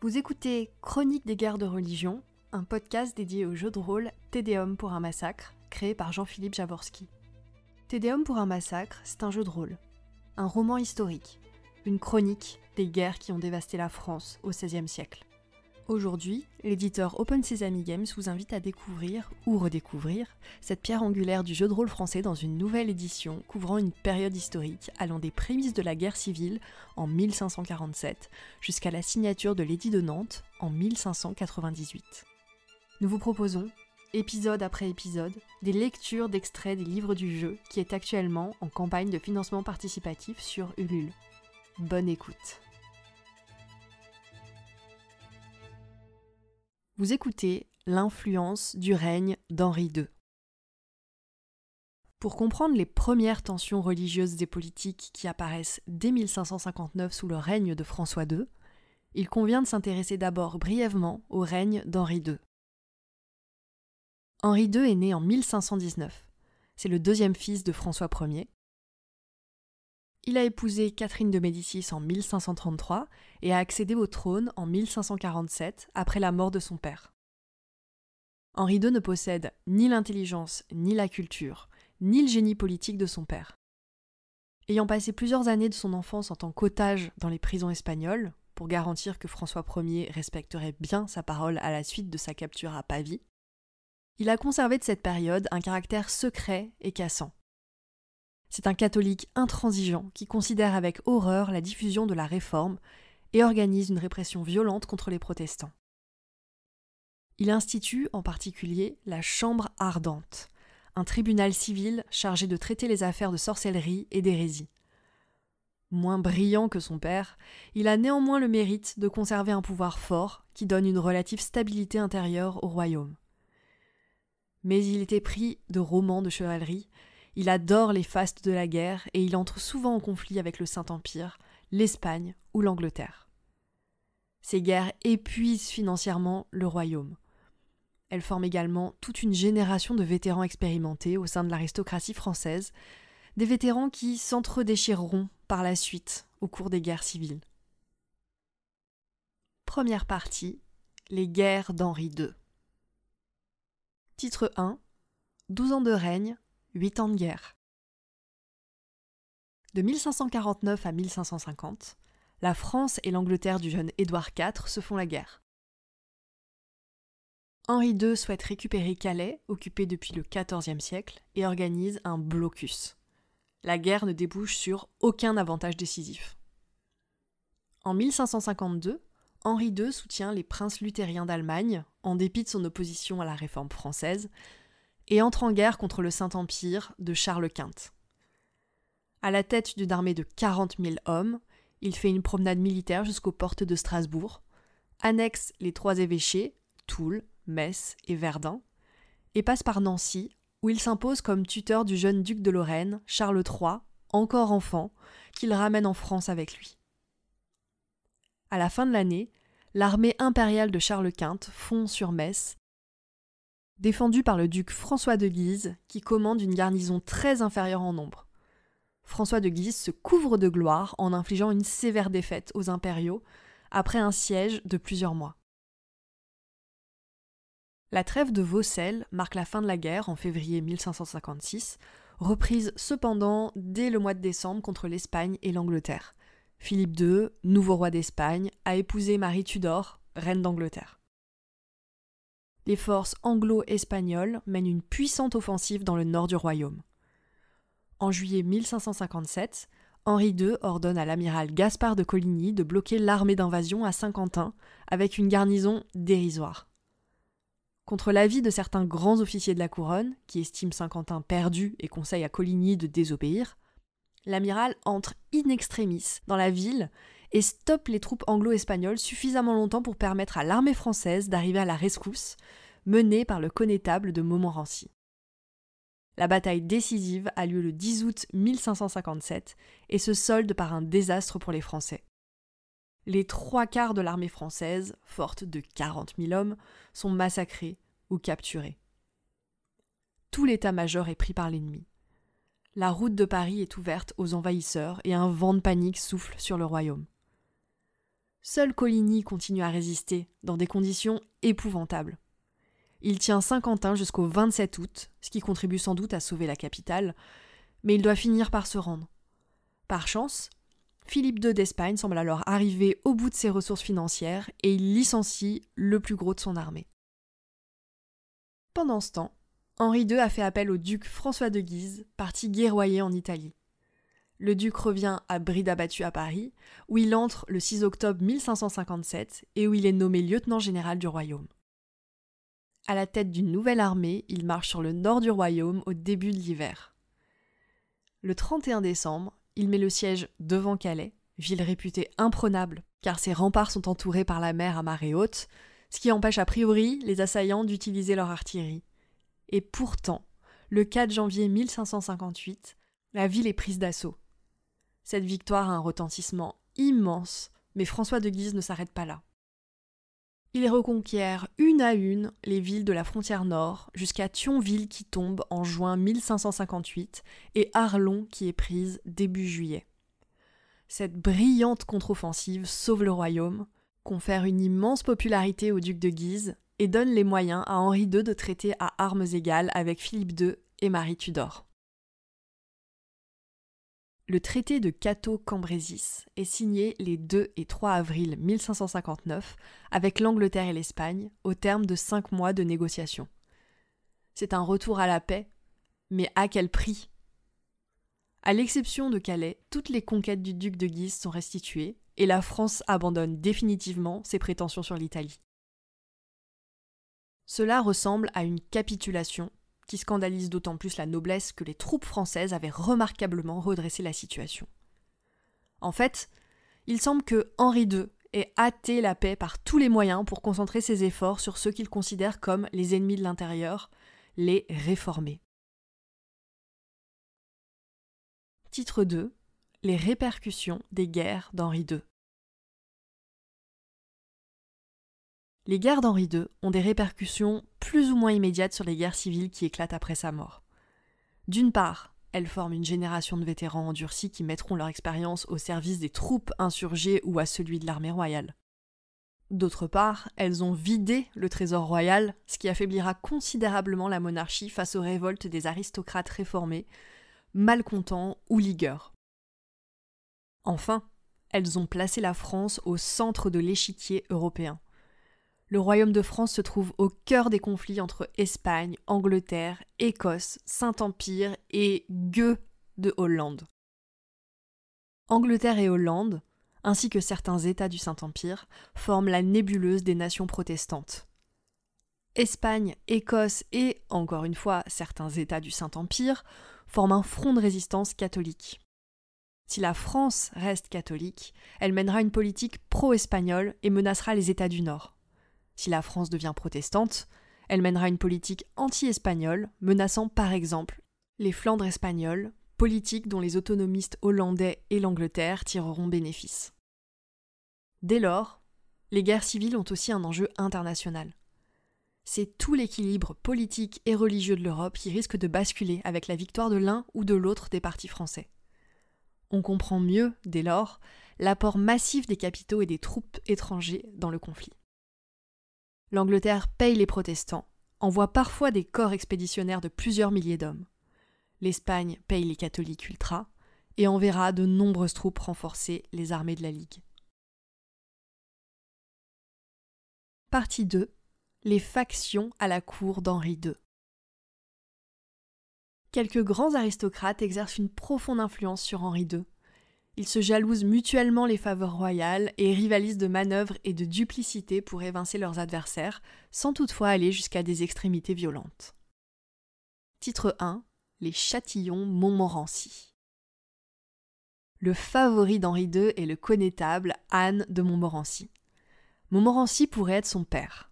Vous écoutez Chronique des guerres de religion, un podcast dédié au jeu de rôle Tédéum pour un massacre, créé par Jean-Philippe Javorski. Tédéum pour un massacre, c'est un jeu de rôle, un roman historique, une chronique des guerres qui ont dévasté la France au XVIe siècle. Aujourd'hui, l'éditeur Open Sesame Games vous invite à découvrir, ou redécouvrir, cette pierre angulaire du jeu de rôle français dans une nouvelle édition couvrant une période historique allant des prémices de la guerre civile en 1547 jusqu'à la signature de l'édit de Nantes en 1598. Nous vous proposons, épisode après épisode, des lectures d'extraits des livres du jeu qui est actuellement en campagne de financement participatif sur Ulule. Bonne écoute. Vous écoutez L'influence du règne d'Henri II. Pour comprendre les premières tensions religieuses et politiques qui apparaissent dès 1559 sous le règne de François II, il convient de s'intéresser d'abord brièvement au règne d'Henri II. Henri II est né en 1519. C'est le deuxième fils de François Ier, il a épousé Catherine de Médicis en 1533 et a accédé au trône en 1547 après la mort de son père. Henri II ne possède ni l'intelligence, ni la culture, ni le génie politique de son père. Ayant passé plusieurs années de son enfance en tant qu'otage dans les prisons espagnoles, pour garantir que François Ier respecterait bien sa parole à la suite de sa capture à Pavie, il a conservé de cette période un caractère secret et cassant. C'est un catholique intransigeant qui considère avec horreur la diffusion de la réforme et organise une répression violente contre les protestants. Il institue en particulier la Chambre ardente, un tribunal civil chargé de traiter les affaires de sorcellerie et d'hérésie. Moins brillant que son père, il a néanmoins le mérite de conserver un pouvoir fort qui donne une relative stabilité intérieure au royaume. Mais il était pris de romans de chevalerie il adore les fastes de la guerre et il entre souvent en conflit avec le Saint-Empire, l'Espagne ou l'Angleterre. Ces guerres épuisent financièrement le royaume. Elles forment également toute une génération de vétérans expérimentés au sein de l'aristocratie française, des vétérans qui s'entre-déchireront par la suite au cours des guerres civiles. Première partie Les guerres d'Henri II. Titre 1 12 ans de règne, 8 ans de guerre. De 1549 à 1550, la France et l'Angleterre du jeune Édouard IV se font la guerre. Henri II souhaite récupérer Calais, occupé depuis le XIVe siècle, et organise un blocus. La guerre ne débouche sur aucun avantage décisif. En 1552, Henri II soutient les princes luthériens d'Allemagne, en dépit de son opposition à la réforme française, et entre en guerre contre le Saint-Empire de Charles Quint. À la tête d'une armée de 40 000 hommes, il fait une promenade militaire jusqu'aux portes de Strasbourg, annexe les trois évêchés, Toul, Metz et Verdun, et passe par Nancy, où il s'impose comme tuteur du jeune duc de Lorraine, Charles III, encore enfant, qu'il ramène en France avec lui. À la fin de l'année, l'armée impériale de Charles Quint fond sur Metz défendu par le duc François de Guise, qui commande une garnison très inférieure en nombre. François de Guise se couvre de gloire en infligeant une sévère défaite aux impériaux après un siège de plusieurs mois. La trêve de Vaucelles marque la fin de la guerre en février 1556, reprise cependant dès le mois de décembre contre l'Espagne et l'Angleterre. Philippe II, nouveau roi d'Espagne, a épousé Marie Tudor, reine d'Angleterre les forces anglo-espagnoles mènent une puissante offensive dans le nord du royaume. En juillet 1557, Henri II ordonne à l'amiral Gaspard de Coligny de bloquer l'armée d'invasion à Saint-Quentin avec une garnison dérisoire. Contre l'avis de certains grands officiers de la couronne, qui estiment Saint-Quentin perdu et conseillent à Coligny de désobéir, l'amiral entre in extremis dans la ville et stoppe les troupes anglo-espagnoles suffisamment longtemps pour permettre à l'armée française d'arriver à la rescousse, menée par le connétable de Montmorency. La bataille décisive a lieu le 10 août 1557 et se solde par un désastre pour les Français. Les trois quarts de l'armée française, forte de 40 000 hommes, sont massacrés ou capturés. Tout l'état-major est pris par l'ennemi. La route de Paris est ouverte aux envahisseurs et un vent de panique souffle sur le royaume. Seul Coligny continue à résister, dans des conditions épouvantables. Il tient Saint-Quentin jusqu'au 27 août, ce qui contribue sans doute à sauver la capitale, mais il doit finir par se rendre. Par chance, Philippe II d'Espagne semble alors arriver au bout de ses ressources financières et il licencie le plus gros de son armée. Pendant ce temps, Henri II a fait appel au duc François de Guise, parti guerroyer en Italie. Le duc revient à bride abattue à Paris, où il entre le 6 octobre 1557 et où il est nommé lieutenant général du royaume. À la tête d'une nouvelle armée, il marche sur le nord du royaume au début de l'hiver. Le 31 décembre, il met le siège devant Calais, ville réputée imprenable car ses remparts sont entourés par la mer à marée haute, ce qui empêche a priori les assaillants d'utiliser leur artillerie. Et pourtant, le 4 janvier 1558, la ville est prise d'assaut. Cette victoire a un retentissement immense, mais François de Guise ne s'arrête pas là. Il reconquiert une à une les villes de la frontière nord jusqu'à Thionville qui tombe en juin 1558 et Arlon qui est prise début juillet. Cette brillante contre-offensive sauve le royaume, confère une immense popularité au duc de Guise et donne les moyens à Henri II de traiter à armes égales avec Philippe II et Marie Tudor. Le traité de Cato Cambrésis est signé les 2 et 3 avril 1559 avec l'Angleterre et l'Espagne au terme de cinq mois de négociations. C'est un retour à la paix, mais à quel prix À l'exception de Calais, toutes les conquêtes du duc de Guise sont restituées et la France abandonne définitivement ses prétentions sur l'Italie. Cela ressemble à une capitulation qui scandalise d'autant plus la noblesse que les troupes françaises avaient remarquablement redressé la situation. En fait, il semble que Henri II ait hâté la paix par tous les moyens pour concentrer ses efforts sur ceux qu'il considère comme les ennemis de l'intérieur, les réformés. Titre 2 Les répercussions des guerres d'Henri II. Les guerres d'Henri II ont des répercussions plus ou moins immédiates sur les guerres civiles qui éclatent après sa mort. D'une part, elles forment une génération de vétérans endurcis qui mettront leur expérience au service des troupes insurgées ou à celui de l'armée royale. D'autre part, elles ont vidé le trésor royal, ce qui affaiblira considérablement la monarchie face aux révoltes des aristocrates réformés, malcontents ou ligueurs. Enfin, elles ont placé la France au centre de l'échiquier européen. Le royaume de France se trouve au cœur des conflits entre Espagne, Angleterre, Écosse, Saint-Empire et Gueux de Hollande. Angleterre et Hollande, ainsi que certains États du Saint-Empire, forment la nébuleuse des nations protestantes. Espagne, Écosse et, encore une fois, certains États du Saint-Empire forment un front de résistance catholique. Si la France reste catholique, elle mènera une politique pro-espagnole et menacera les États du Nord. Si la France devient protestante, elle mènera une politique anti-espagnole, menaçant par exemple les Flandres espagnoles, politique dont les autonomistes hollandais et l'Angleterre tireront bénéfice. Dès lors, les guerres civiles ont aussi un enjeu international. C'est tout l'équilibre politique et religieux de l'Europe qui risque de basculer avec la victoire de l'un ou de l'autre des partis français. On comprend mieux, dès lors, l'apport massif des capitaux et des troupes étrangers dans le conflit. L'Angleterre paye les protestants, envoie parfois des corps expéditionnaires de plusieurs milliers d'hommes. L'Espagne paye les catholiques ultra, et enverra de nombreuses troupes renforcer les armées de la Ligue. Partie 2 Les factions à la cour d'Henri II. Quelques grands aristocrates exercent une profonde influence sur Henri II, ils se jalousent mutuellement les faveurs royales et rivalisent de manœuvres et de duplicité pour évincer leurs adversaires, sans toutefois aller jusqu'à des extrémités violentes. Titre 1 Les Châtillons Montmorency. Le favori d'Henri II est le connétable Anne de Montmorency. Montmorency pourrait être son père.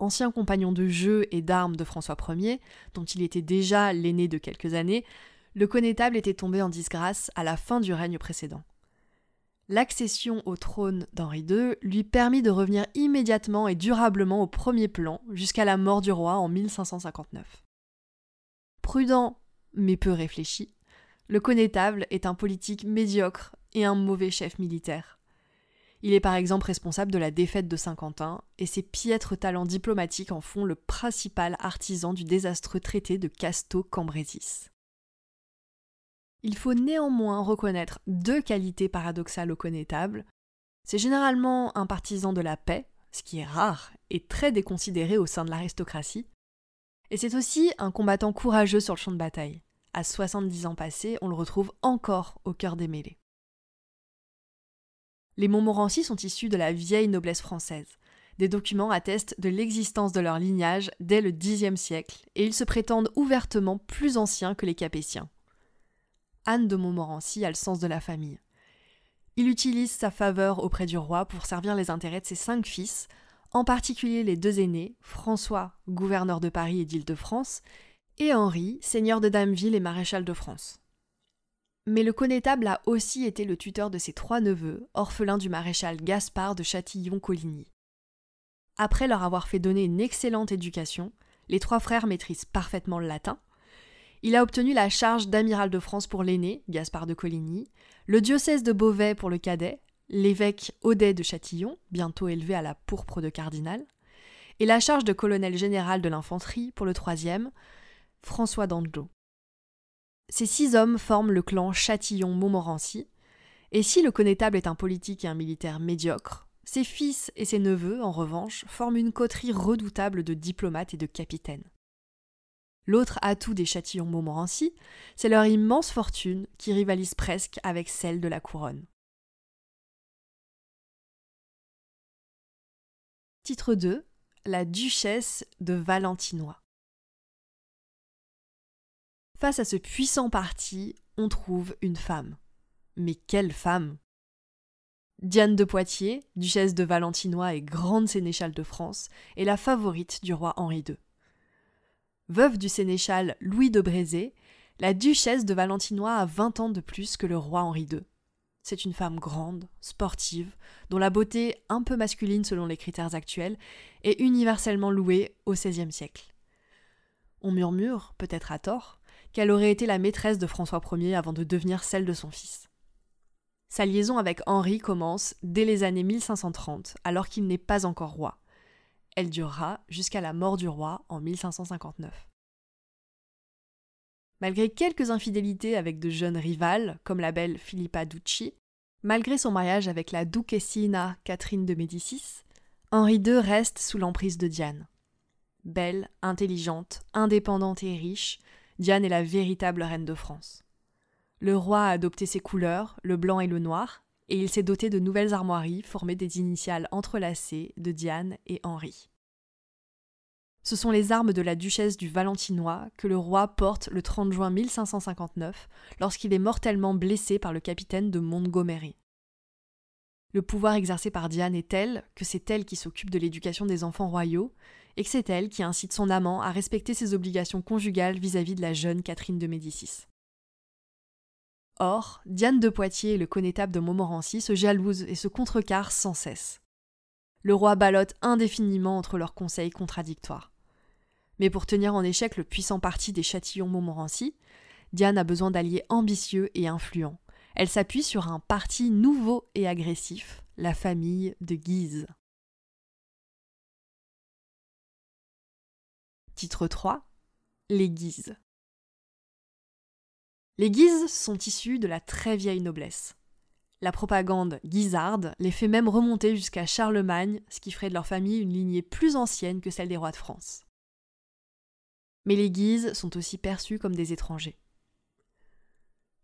Ancien compagnon de jeu et d'armes de François Ier, dont il était déjà l'aîné de quelques années, le connétable était tombé en disgrâce à la fin du règne précédent. L'accession au trône d'Henri II lui permit de revenir immédiatement et durablement au premier plan jusqu'à la mort du roi en 1559. Prudent mais peu réfléchi, le connétable est un politique médiocre et un mauvais chef militaire. Il est par exemple responsable de la défaite de Saint-Quentin et ses piètres talents diplomatiques en font le principal artisan du désastreux traité de Casto-Cambrésis. Il faut néanmoins reconnaître deux qualités paradoxales au connétable. C'est généralement un partisan de la paix, ce qui est rare et très déconsidéré au sein de l'aristocratie, et c'est aussi un combattant courageux sur le champ de bataille. À 70 ans passés, on le retrouve encore au cœur des mêlées. Les Montmorency sont issus de la vieille noblesse française. Des documents attestent de l'existence de leur lignage dès le Xe siècle, et ils se prétendent ouvertement plus anciens que les Capétiens. Anne de Montmorency a le sens de la famille. Il utilise sa faveur auprès du roi pour servir les intérêts de ses cinq fils, en particulier les deux aînés, François, gouverneur de Paris et d'Île-de-France, et Henri, seigneur de Dameville et maréchal de France. Mais le connétable a aussi été le tuteur de ses trois neveux, orphelins du maréchal Gaspard de Châtillon-Coligny. Après leur avoir fait donner une excellente éducation, les trois frères maîtrisent parfaitement le latin, il a obtenu la charge d'amiral de France pour l'aîné, Gaspard de Coligny, le diocèse de Beauvais pour le cadet, l'évêque Audet de Châtillon, bientôt élevé à la pourpre de cardinal, et la charge de colonel général de l'infanterie pour le troisième, François d'Andelot. Ces six hommes forment le clan Châtillon-Montmorency, et si le connétable est un politique et un militaire médiocre, ses fils et ses neveux, en revanche, forment une coterie redoutable de diplomates et de capitaines. L'autre atout des châtillons Montmorency, c'est leur immense fortune qui rivalise presque avec celle de la couronne. Titre 2 La duchesse de Valentinois. Face à ce puissant parti, on trouve une femme. Mais quelle femme Diane de Poitiers, duchesse de Valentinois et grande sénéchale de France, est la favorite du roi Henri II veuve du sénéchal Louis de Brézé, la duchesse de Valentinois a 20 ans de plus que le roi Henri II. C'est une femme grande, sportive, dont la beauté, un peu masculine selon les critères actuels, est universellement louée au XVIe siècle. On murmure, peut-être à tort, qu'elle aurait été la maîtresse de François Ier avant de devenir celle de son fils. Sa liaison avec Henri commence dès les années 1530, alors qu'il n'est pas encore roi. Elle durera jusqu'à la mort du roi en 1559. Malgré quelques infidélités avec de jeunes rivales, comme la belle Philippa Ducci, malgré son mariage avec la duchessina Catherine de Médicis, Henri II reste sous l'emprise de Diane. Belle, intelligente, indépendante et riche, Diane est la véritable reine de France. Le roi a adopté ses couleurs, le blanc et le noir, et il s'est doté de nouvelles armoiries formées des initiales entrelacées de Diane et Henri. Ce sont les armes de la duchesse du Valentinois que le roi porte le 30 juin 1559 lorsqu'il est mortellement blessé par le capitaine de Montgomery. Le pouvoir exercé par Diane est tel que c'est elle qui s'occupe de l'éducation des enfants royaux et que c'est elle qui incite son amant à respecter ses obligations conjugales vis-à-vis -vis de la jeune Catherine de Médicis. Or, Diane de Poitiers et le connétable de Montmorency se jalousent et se contrecarrent sans cesse. Le roi ballotte indéfiniment entre leurs conseils contradictoires. Mais pour tenir en échec le puissant parti des châtillons montmorency Diane a besoin d'alliés ambitieux et influents. Elle s'appuie sur un parti nouveau et agressif, la famille de Guise. Titre 3 Les Guises. Les Guises sont issus de la très vieille noblesse. La propagande guisarde les fait même remonter jusqu'à Charlemagne, ce qui ferait de leur famille une lignée plus ancienne que celle des rois de France. Mais les Guises sont aussi perçus comme des étrangers.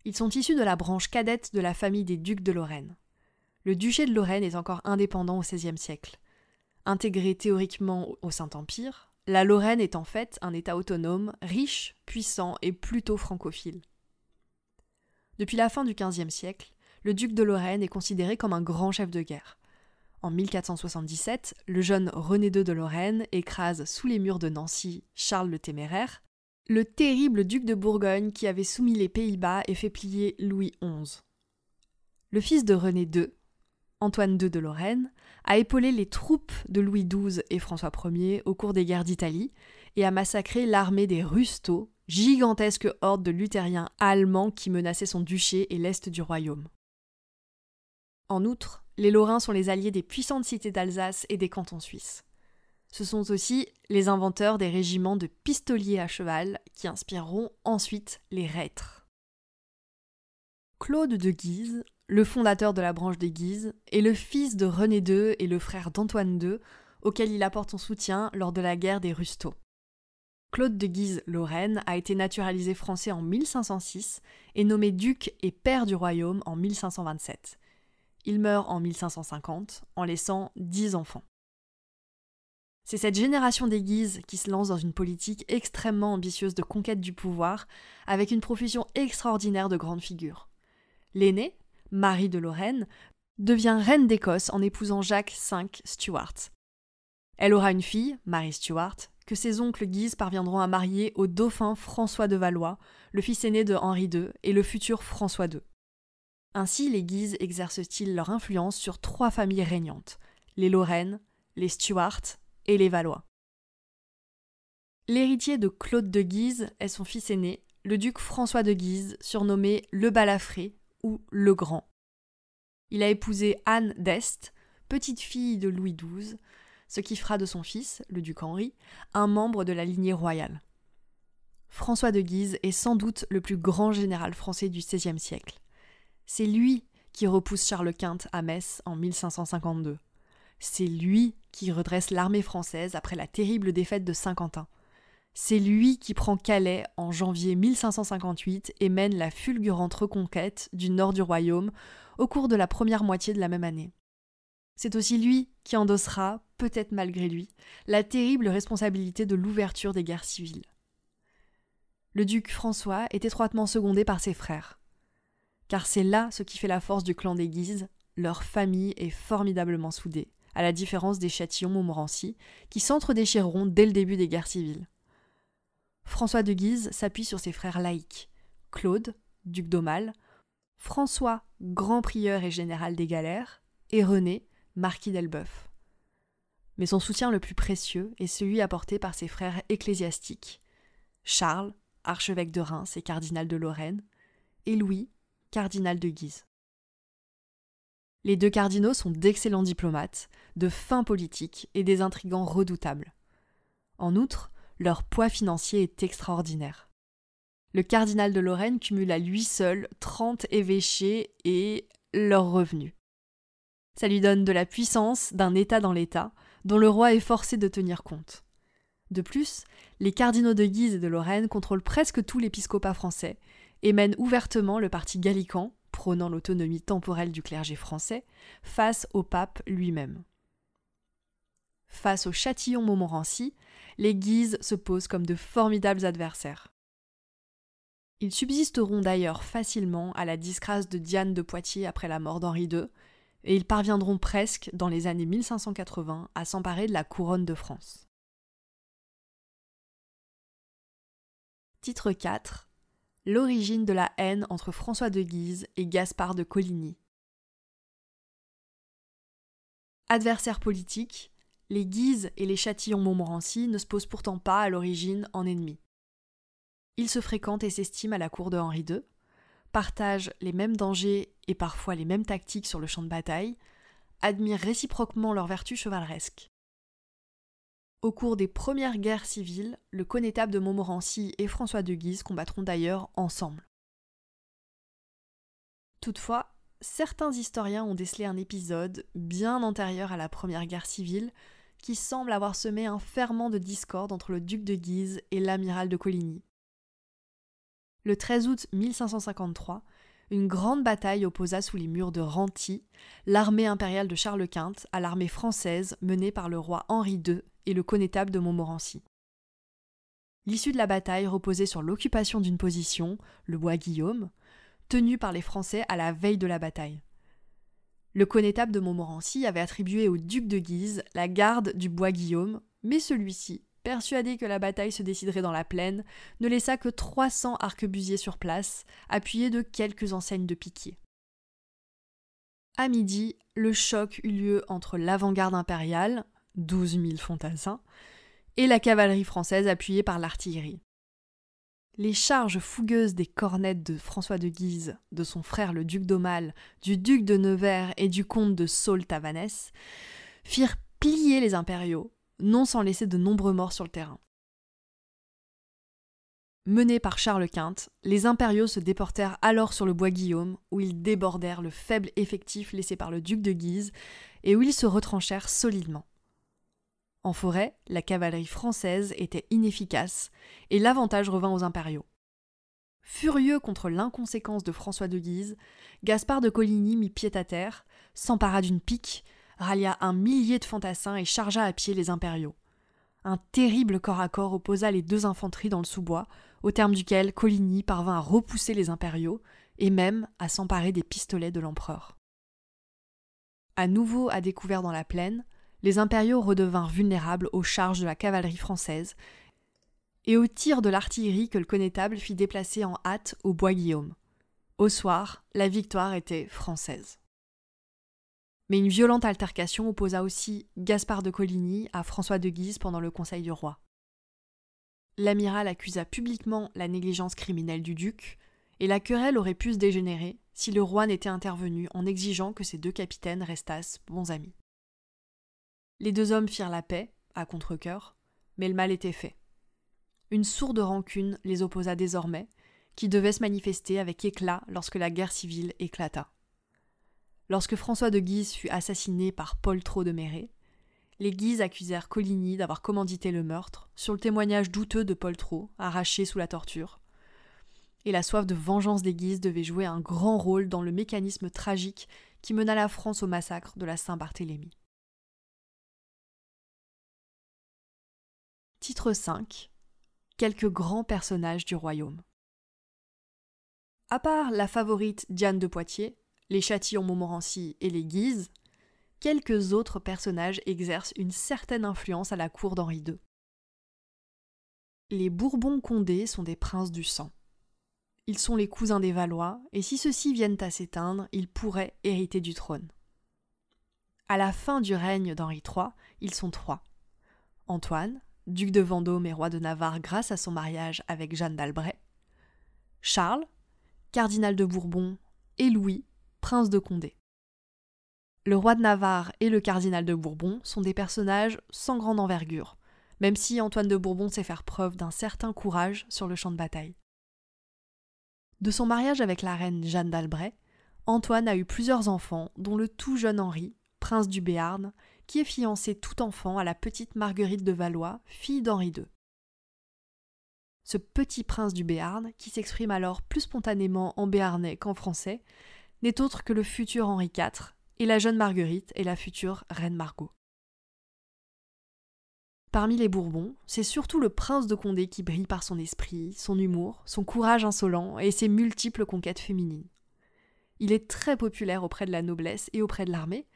Ils sont issus de la branche cadette de la famille des ducs de Lorraine. Le duché de Lorraine est encore indépendant au XVIe siècle. Intégré théoriquement au Saint-Empire, la Lorraine est en fait un État autonome, riche, puissant et plutôt francophile. Depuis la fin du XVe siècle, le duc de Lorraine est considéré comme un grand chef de guerre. En 1477, le jeune René II de Lorraine écrase sous les murs de Nancy Charles le Téméraire, le terrible duc de Bourgogne qui avait soumis les Pays-Bas et fait plier Louis XI. Le fils de René II, Antoine II de Lorraine, a épaulé les troupes de Louis XII et François Ier au cours des guerres d'Italie et a massacré l'armée des rustaux gigantesque horde de luthériens allemands qui menaçaient son duché et l'est du royaume. En outre, les Lorrains sont les alliés des puissantes cités d'Alsace et des cantons suisses. Ce sont aussi les inventeurs des régiments de pistoliers à cheval qui inspireront ensuite les reîtres. Claude de Guise, le fondateur de la branche des Guises, est le fils de René II et le frère d'Antoine II, auquel il apporte son soutien lors de la guerre des Rustaux. Claude de Guise-Lorraine a été naturalisé français en 1506 et nommé duc et père du royaume en 1527. Il meurt en 1550 en laissant dix enfants. C'est cette génération des Guises qui se lance dans une politique extrêmement ambitieuse de conquête du pouvoir, avec une profusion extraordinaire de grandes figures. L'aînée, Marie de Lorraine, devient reine d'Écosse en épousant Jacques V Stuart. Elle aura une fille, Marie Stuart, que ses oncles Guise parviendront à marier au dauphin François de Valois, le fils aîné de Henri II et le futur François II. Ainsi, les Guises exercent-ils leur influence sur trois familles régnantes les Lorraines, les Stuarts et les Valois. L'héritier de Claude de Guise est son fils aîné, le duc François de Guise, surnommé le Balafré ou le Grand. Il a épousé Anne d'Est, petite fille de Louis XII, ce qui fera de son fils, le duc Henri, un membre de la lignée royale. François de Guise est sans doute le plus grand général français du XVIe siècle. C'est lui qui repousse Charles Quint à Metz en 1552. C'est lui qui redresse l'armée française après la terrible défaite de Saint-Quentin. C'est lui qui prend Calais en janvier 1558 et mène la fulgurante reconquête du nord du royaume au cours de la première moitié de la même année. C'est aussi lui qui endossera, peut-être malgré lui, la terrible responsabilité de l'ouverture des guerres civiles. Le duc François est étroitement secondé par ses frères. Car c'est là ce qui fait la force du clan des Guises, leur famille est formidablement soudée, à la différence des châtillons montmorency qui s'entre-déchireront dès le début des guerres civiles. François de Guise s'appuie sur ses frères laïcs, Claude, duc d'Aumale, François, grand prieur et général des galères, et René, marquis d'Elbeuf mais son soutien le plus précieux est celui apporté par ses frères ecclésiastiques, Charles, archevêque de Reims et cardinal de Lorraine, et Louis, cardinal de Guise. Les deux cardinaux sont d'excellents diplomates, de fins politiques et des intrigants redoutables. En outre, leur poids financier est extraordinaire. Le cardinal de Lorraine cumule à lui seul 30 évêchés et leurs revenus. Ça lui donne de la puissance d'un État dans l'État, dont le roi est forcé de tenir compte. De plus, les cardinaux de Guise et de Lorraine contrôlent presque tout l'épiscopat français et mènent ouvertement le parti gallican, prônant l'autonomie temporelle du clergé français, face au pape lui-même. Face au châtillon Montmorency, les Guises se posent comme de formidables adversaires. Ils subsisteront d'ailleurs facilement à la disgrâce de Diane de Poitiers après la mort d'Henri II, et ils parviendront presque, dans les années 1580, à s'emparer de la couronne de France. Titre 4 L'origine de la haine entre François de Guise et Gaspard de Coligny. Adversaires politiques, les Guises et les châtillons montmorency ne se posent pourtant pas à l'origine en ennemis. Ils se fréquentent et s'estiment à la cour de Henri II, partagent les mêmes dangers et parfois les mêmes tactiques sur le champ de bataille, admirent réciproquement leurs vertus chevaleresques. Au cours des premières guerres civiles, le connétable de Montmorency et François de Guise combattront d'ailleurs ensemble. Toutefois, certains historiens ont décelé un épisode bien antérieur à la Première Guerre civile qui semble avoir semé un ferment de discorde entre le duc de Guise et l'amiral de Coligny, le 13 août 1553, une grande bataille opposa sous les murs de Renty l'armée impériale de Charles Quint à l'armée française menée par le roi Henri II et le connétable de Montmorency. L'issue de la bataille reposait sur l'occupation d'une position, le bois Guillaume, tenue par les Français à la veille de la bataille. Le connétable de Montmorency avait attribué au duc de Guise la garde du bois Guillaume, mais celui-ci persuadé que la bataille se déciderait dans la plaine, ne laissa que 300 arquebusiers sur place, appuyés de quelques enseignes de piquiers. À midi, le choc eut lieu entre l'avant-garde impériale, 12 000 fantassins, et la cavalerie française appuyée par l'artillerie. Les charges fougueuses des cornettes de François de Guise, de son frère le duc d'Aumale, du duc de Nevers et du comte de Saul-Tavannes firent plier les impériaux, non sans laisser de nombreux morts sur le terrain. Menés par Charles Quint, les impériaux se déportèrent alors sur le bois Guillaume, où ils débordèrent le faible effectif laissé par le duc de Guise, et où ils se retranchèrent solidement. En forêt, la cavalerie française était inefficace, et l'avantage revint aux impériaux. Furieux contre l'inconséquence de François de Guise, Gaspard de Coligny mit pied à terre, s'empara d'une pique, rallia un millier de fantassins et chargea à pied les impériaux. Un terrible corps à corps opposa les deux infanteries dans le sous-bois, au terme duquel Coligny parvint à repousser les impériaux et même à s'emparer des pistolets de l'empereur. À nouveau à découvert dans la plaine, les impériaux redevinrent vulnérables aux charges de la cavalerie française et aux tirs de l'artillerie que le connétable fit déplacer en hâte au bois Guillaume. Au soir, la victoire était française. Mais une violente altercation opposa aussi Gaspard de Coligny à François de Guise pendant le Conseil du roi. L'amiral accusa publiquement la négligence criminelle du duc, et la querelle aurait pu se dégénérer si le roi n'était intervenu en exigeant que ces deux capitaines restassent bons amis. Les deux hommes firent la paix, à contre-coeur, mais le mal était fait. Une sourde rancune les opposa désormais, qui devait se manifester avec éclat lorsque la guerre civile éclata. Lorsque François de Guise fut assassiné par Paul Trot de Méré, les Guises accusèrent Coligny d'avoir commandité le meurtre sur le témoignage douteux de Paul Trot, arraché sous la torture. Et la soif de vengeance des Guises devait jouer un grand rôle dans le mécanisme tragique qui mena la France au massacre de la Saint-Barthélemy. Titre 5 Quelques grands personnages du royaume. À part la favorite Diane de Poitiers, les châtillons montmorency et les Guises, quelques autres personnages exercent une certaine influence à la cour d'Henri II. Les bourbons Condé sont des princes du sang. Ils sont les cousins des Valois, et si ceux-ci viennent à s'éteindre, ils pourraient hériter du trône. À la fin du règne d'Henri III, ils sont trois. Antoine, duc de Vendôme et roi de Navarre grâce à son mariage avec Jeanne d'Albret, Charles, cardinal de Bourbon, et Louis, prince de Condé. Le roi de Navarre et le cardinal de Bourbon sont des personnages sans grande envergure, même si Antoine de Bourbon sait faire preuve d'un certain courage sur le champ de bataille. De son mariage avec la reine Jeanne d'Albret, Antoine a eu plusieurs enfants, dont le tout jeune Henri, prince du Béarn, qui est fiancé tout enfant à la petite Marguerite de Valois, fille d'Henri II. Ce petit prince du Béarn, qui s'exprime alors plus spontanément en béarnais qu'en français, n'est autre que le futur Henri IV, et la jeune Marguerite et la future reine Margot. Parmi les Bourbons, c'est surtout le prince de Condé qui brille par son esprit, son humour, son courage insolent et ses multiples conquêtes féminines. Il est très populaire auprès de la noblesse et auprès de l'armée,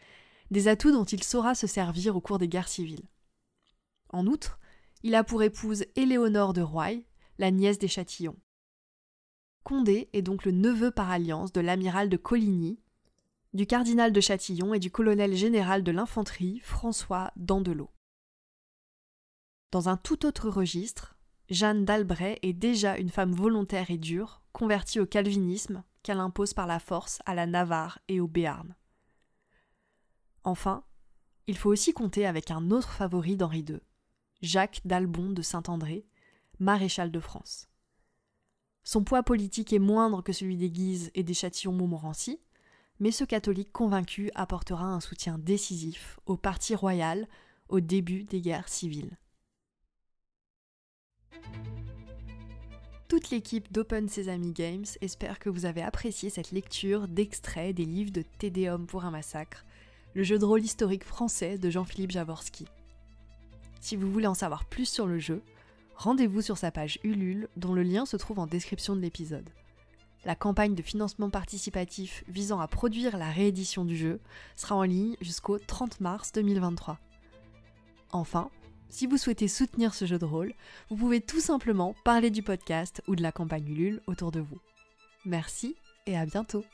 des atouts dont il saura se servir au cours des guerres civiles. En outre, il a pour épouse Éléonore de Roy, la nièce des Châtillons. Condé est donc le neveu par alliance de l'amiral de Coligny, du cardinal de Châtillon et du colonel général de l'infanterie François d'Andelot. Dans un tout autre registre, Jeanne d'Albret est déjà une femme volontaire et dure, convertie au calvinisme, qu'elle impose par la force à la Navarre et au Béarn. Enfin, il faut aussi compter avec un autre favori d'Henri II, Jacques d'Albon de Saint-André, maréchal de France. Son poids politique est moindre que celui des Guises et des Châtillon-Montmorency, mais ce catholique convaincu apportera un soutien décisif au parti royal au début des guerres civiles. Toute l'équipe d'Open Sesame Games espère que vous avez apprécié cette lecture d'extrait des livres de Tédéum pour un massacre, le jeu de rôle historique français de Jean-Philippe Javorski. Si vous voulez en savoir plus sur le jeu, rendez-vous sur sa page Ulule, dont le lien se trouve en description de l'épisode. La campagne de financement participatif visant à produire la réédition du jeu sera en ligne jusqu'au 30 mars 2023. Enfin, si vous souhaitez soutenir ce jeu de rôle, vous pouvez tout simplement parler du podcast ou de la campagne Ulule autour de vous. Merci et à bientôt